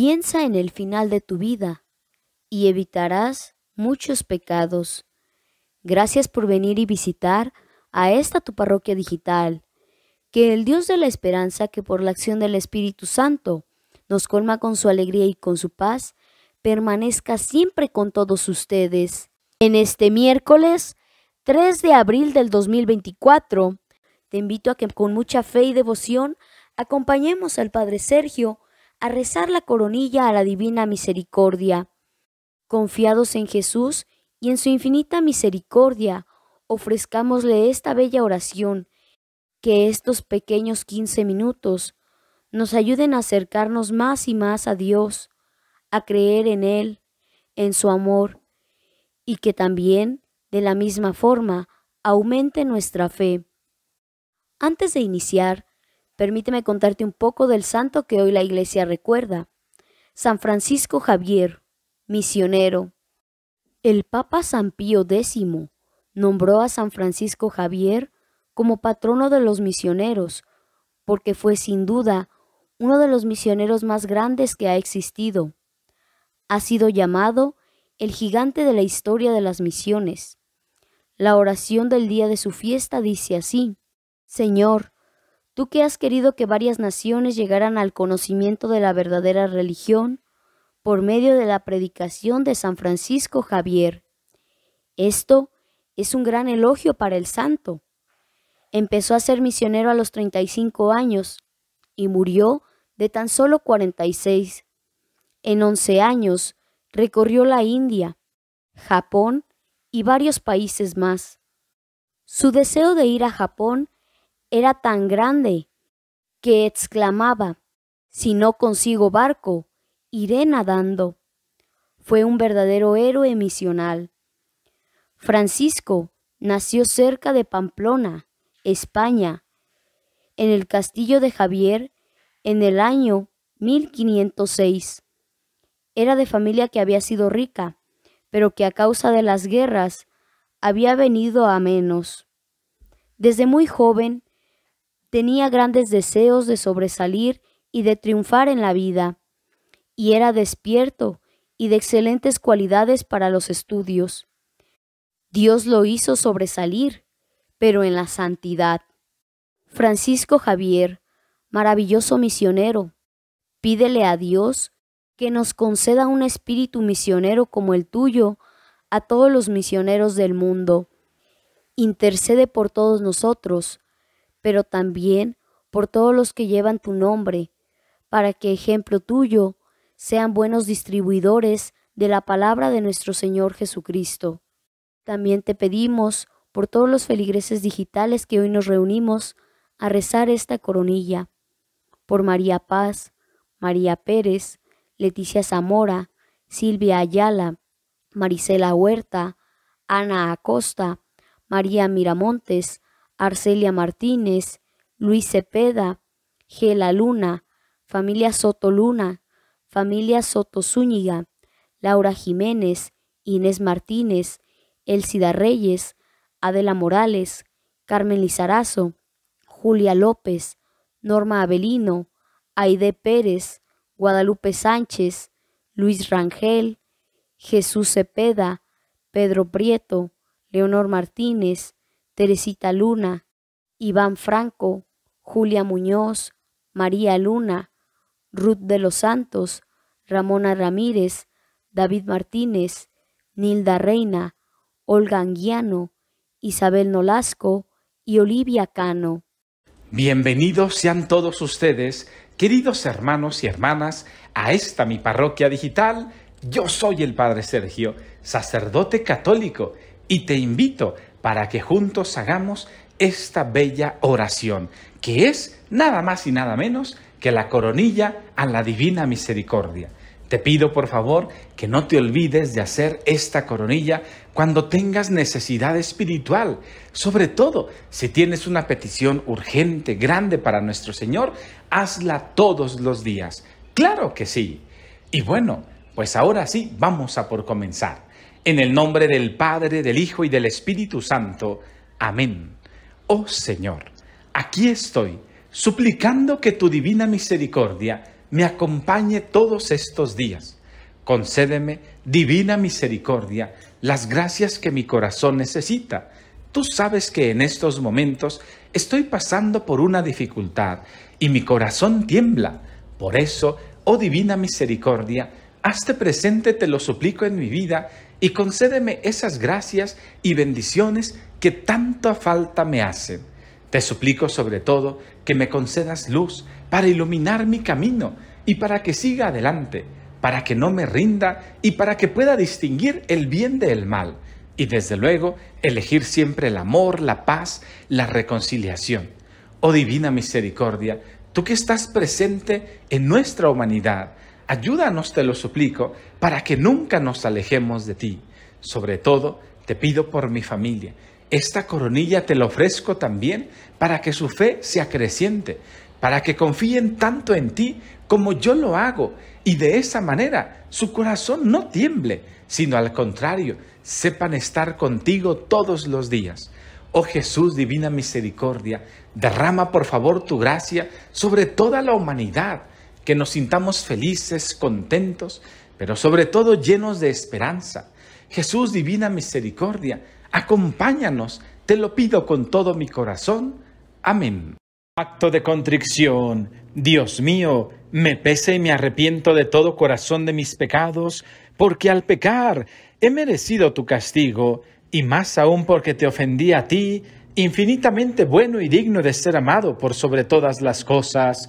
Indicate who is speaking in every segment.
Speaker 1: Piensa en el final de tu vida y evitarás muchos pecados. Gracias por venir y visitar a esta tu parroquia digital. Que el Dios de la esperanza, que por la acción del Espíritu Santo nos colma con su alegría y con su paz, permanezca siempre con todos ustedes. En este miércoles 3 de abril del 2024, te invito a que con mucha fe y devoción acompañemos al Padre Sergio a rezar la coronilla a la Divina Misericordia. Confiados en Jesús y en su infinita misericordia, ofrezcámosle esta bella oración, que estos pequeños quince minutos nos ayuden a acercarnos más y más a Dios, a creer en Él, en su amor, y que también, de la misma forma, aumente nuestra fe. Antes de iniciar, Permíteme contarte un poco del santo que hoy la iglesia recuerda. San Francisco Javier, misionero. El Papa San Pío X nombró a San Francisco Javier como patrono de los misioneros, porque fue sin duda uno de los misioneros más grandes que ha existido. Ha sido llamado el gigante de la historia de las misiones. La oración del día de su fiesta dice así, Señor, tú que has querido que varias naciones llegaran al conocimiento de la verdadera religión por medio de la predicación de San Francisco Javier. Esto es un gran elogio para el santo. Empezó a ser misionero a los 35 años y murió de tan solo 46. En 11 años recorrió la India, Japón y varios países más. Su deseo de ir a Japón era tan grande que exclamaba, si no consigo barco, iré nadando. Fue un verdadero héroe misional. Francisco nació cerca de Pamplona, España, en el castillo de Javier en el año 1506. Era de familia que había sido rica, pero que a causa de las guerras había venido a menos. Desde muy joven tenía grandes deseos de sobresalir y de triunfar en la vida, y era despierto y de excelentes cualidades para los estudios. Dios lo hizo sobresalir, pero en la santidad. Francisco Javier, maravilloso misionero, pídele a Dios que nos conceda un espíritu misionero como el tuyo a todos los misioneros del mundo. Intercede por todos nosotros, pero también por todos los que llevan tu nombre, para que ejemplo tuyo sean buenos distribuidores de la palabra de nuestro Señor Jesucristo. También te pedimos por todos los feligreses digitales que hoy nos reunimos a rezar esta coronilla, por María Paz, María Pérez, Leticia Zamora, Silvia Ayala, Marisela Huerta, Ana Acosta, María Miramontes, Arcelia Martínez, Luis Cepeda, Gela Luna, familia Soto Luna, familia Soto Zúñiga, Laura Jiménez, Inés Martínez, Elsida Reyes, Adela Morales, Carmen Lizarazo, Julia López, Norma Avelino, Aide Pérez, Guadalupe Sánchez, Luis Rangel, Jesús Cepeda, Pedro Prieto, Leonor Martínez, Teresita Luna, Iván Franco, Julia Muñoz, María Luna, Ruth de los Santos, Ramona Ramírez, David Martínez, Nilda Reina, Olga Anguiano, Isabel Nolasco y Olivia Cano.
Speaker 2: Bienvenidos sean todos ustedes, queridos hermanos y hermanas, a esta mi parroquia digital. Yo soy el Padre Sergio, sacerdote católico, y te invito a para que juntos hagamos esta bella oración, que es nada más y nada menos que la coronilla a la divina misericordia. Te pido por favor que no te olvides de hacer esta coronilla cuando tengas necesidad espiritual, sobre todo si tienes una petición urgente, grande para nuestro Señor, hazla todos los días. Claro que sí. Y bueno, pues ahora sí, vamos a por comenzar. En el nombre del Padre, del Hijo y del Espíritu Santo. Amén. Oh Señor, aquí estoy, suplicando que tu divina misericordia me acompañe todos estos días. Concédeme, divina misericordia, las gracias que mi corazón necesita. Tú sabes que en estos momentos estoy pasando por una dificultad y mi corazón tiembla. Por eso, oh divina misericordia, hazte presente, te lo suplico en mi vida y concédeme esas gracias y bendiciones que tanta falta me hacen. Te suplico sobre todo que me concedas luz para iluminar mi camino y para que siga adelante, para que no me rinda y para que pueda distinguir el bien del mal y desde luego elegir siempre el amor, la paz, la reconciliación. Oh divina misericordia, tú que estás presente en nuestra humanidad, Ayúdanos, te lo suplico, para que nunca nos alejemos de ti. Sobre todo, te pido por mi familia. Esta coronilla te la ofrezco también para que su fe sea creciente, para que confíen tanto en ti como yo lo hago, y de esa manera su corazón no tiemble, sino al contrario, sepan estar contigo todos los días. Oh Jesús, divina misericordia, derrama por favor tu gracia sobre toda la humanidad que nos sintamos felices, contentos, pero sobre todo llenos de esperanza. Jesús, divina misericordia, acompáñanos, te lo pido con todo mi corazón. Amén. Acto de contrición. Dios mío, me pese y me arrepiento de todo corazón de mis pecados, porque al pecar he merecido tu castigo, y más aún porque te ofendí a ti, infinitamente bueno y digno de ser amado por sobre todas las cosas.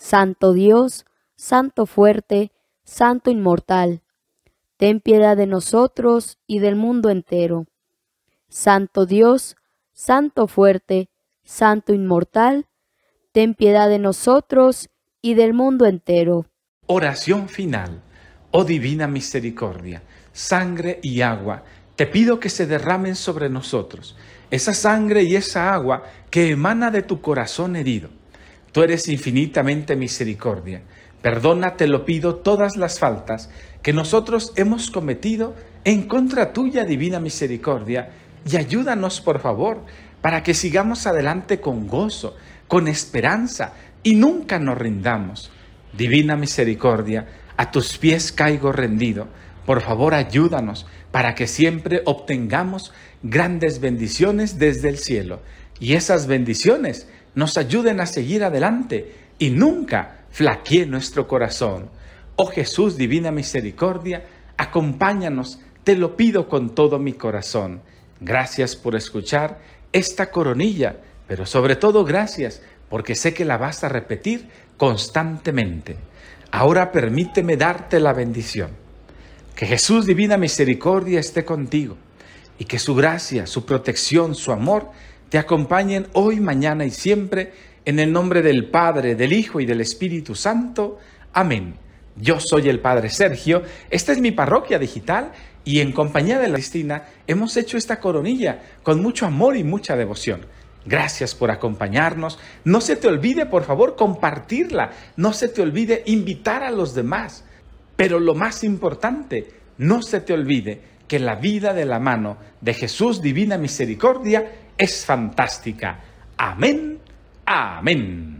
Speaker 1: Santo Dios, Santo fuerte, Santo inmortal, ten piedad de nosotros y del mundo entero. Santo Dios, Santo fuerte, Santo inmortal, ten piedad de nosotros y del mundo entero.
Speaker 2: Oración final. Oh divina misericordia, sangre y agua, te pido que se derramen sobre nosotros, esa sangre y esa agua que emana de tu corazón herido Tú eres infinitamente misericordia. Perdona, te lo pido, todas las faltas que nosotros hemos cometido en contra tuya, divina misericordia, y ayúdanos, por favor, para que sigamos adelante con gozo, con esperanza, y nunca nos rindamos. Divina misericordia, a tus pies caigo rendido. Por favor, ayúdanos para que siempre obtengamos grandes bendiciones desde el cielo. Y esas bendiciones nos ayuden a seguir adelante y nunca flaquee nuestro corazón. Oh Jesús, divina misericordia, acompáñanos, te lo pido con todo mi corazón. Gracias por escuchar esta coronilla, pero sobre todo gracias porque sé que la vas a repetir constantemente. Ahora permíteme darte la bendición. Que Jesús divina misericordia esté contigo y que su gracia, su protección, su amor te acompañen hoy, mañana y siempre, en el nombre del Padre, del Hijo y del Espíritu Santo. Amén. Yo soy el Padre Sergio, esta es mi parroquia digital y en compañía de la Cristina hemos hecho esta coronilla con mucho amor y mucha devoción. Gracias por acompañarnos. No se te olvide, por favor, compartirla. No se te olvide invitar a los demás. Pero lo más importante, no se te olvide que la vida de la mano de Jesús Divina Misericordia es fantástica. Amén, amén.